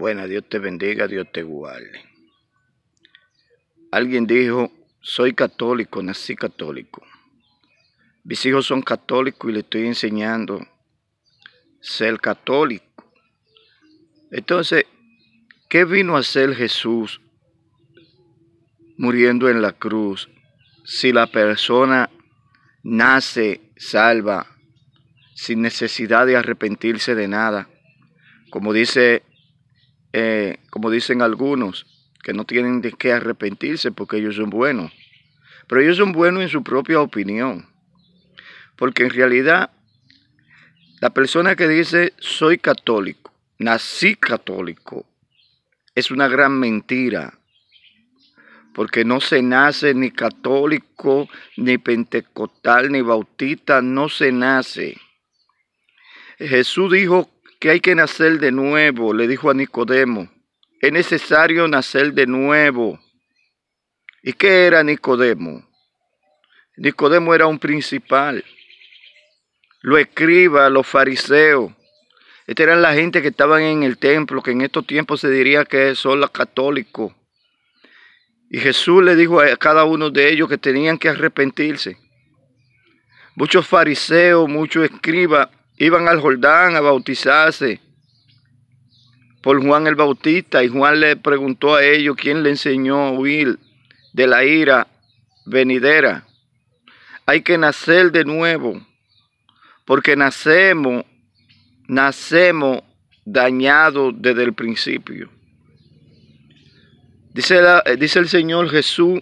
Bueno, Dios te bendiga, Dios te guarde. Alguien dijo, soy católico, nací católico. Mis hijos son católicos y le estoy enseñando ser católico. Entonces, ¿qué vino a hacer Jesús muriendo en la cruz si la persona nace salva sin necesidad de arrepentirse de nada? Como dice eh, como dicen algunos, que no tienen de qué arrepentirse porque ellos son buenos. Pero ellos son buenos en su propia opinión. Porque en realidad, la persona que dice soy católico, nací católico, es una gran mentira. Porque no se nace ni católico, ni pentecostal, ni bautista, no se nace. Jesús dijo que hay que nacer de nuevo, le dijo a Nicodemo. Es necesario nacer de nuevo. ¿Y qué era Nicodemo? Nicodemo era un principal. Lo escriba, los fariseos. Esta eran la gente que estaban en el templo, que en estos tiempos se diría que son los católicos. Y Jesús le dijo a cada uno de ellos que tenían que arrepentirse. Muchos fariseos, muchos escribas iban al Jordán a bautizarse por Juan el Bautista y Juan le preguntó a ellos quién le enseñó a huir de la ira venidera. Hay que nacer de nuevo, porque nacemos, nacemos dañados desde el principio. Dice, eh, dice el Señor Jesús,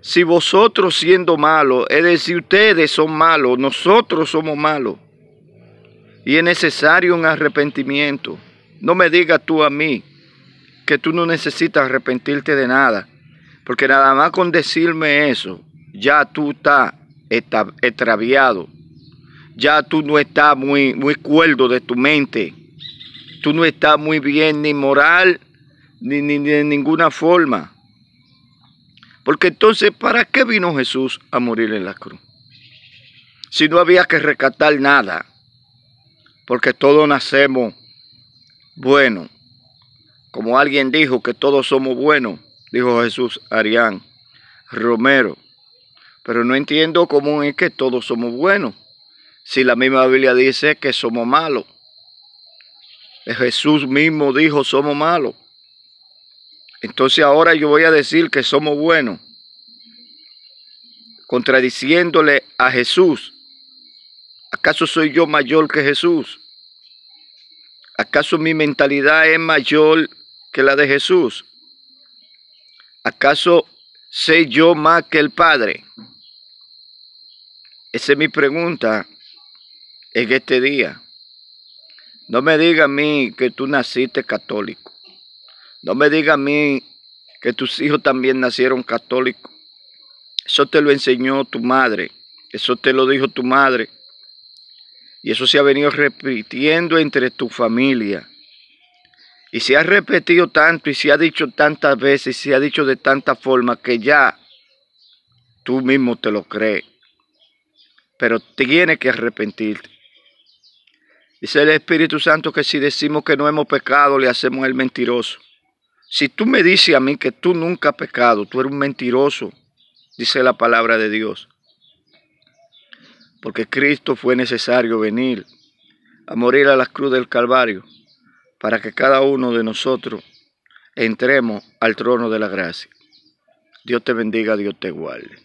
si vosotros siendo malos, es decir, ustedes son malos, nosotros somos malos, y es necesario un arrepentimiento. No me digas tú a mí que tú no necesitas arrepentirte de nada, porque nada más con decirme eso, ya tú estás extraviado, ya tú no estás muy, muy cuerdo de tu mente, tú no estás muy bien ni moral, ni, ni de ninguna forma. Porque entonces, ¿para qué vino Jesús a morir en la cruz? Si no había que rescatar nada porque todos nacemos buenos. Como alguien dijo que todos somos buenos, dijo Jesús Arián Romero. Pero no entiendo cómo es que todos somos buenos, si la misma Biblia dice que somos malos. Jesús mismo dijo somos malos. Entonces ahora yo voy a decir que somos buenos, contradiciéndole a Jesús ¿Acaso soy yo mayor que Jesús? ¿Acaso mi mentalidad es mayor que la de Jesús? ¿Acaso sé yo más que el Padre? Esa es mi pregunta en este día. No me diga a mí que tú naciste católico. No me diga a mí que tus hijos también nacieron católicos. Eso te lo enseñó tu madre. Eso te lo dijo tu madre. Y eso se ha venido repitiendo entre tu familia. Y se ha repetido tanto y se ha dicho tantas veces y se ha dicho de tanta forma que ya tú mismo te lo crees. Pero tienes que arrepentirte. Dice el Espíritu Santo que si decimos que no hemos pecado, le hacemos el mentiroso. Si tú me dices a mí que tú nunca has pecado, tú eres un mentiroso, dice la palabra de Dios porque Cristo fue necesario venir a morir a la cruz del Calvario, para que cada uno de nosotros entremos al trono de la gracia. Dios te bendiga, Dios te guarde.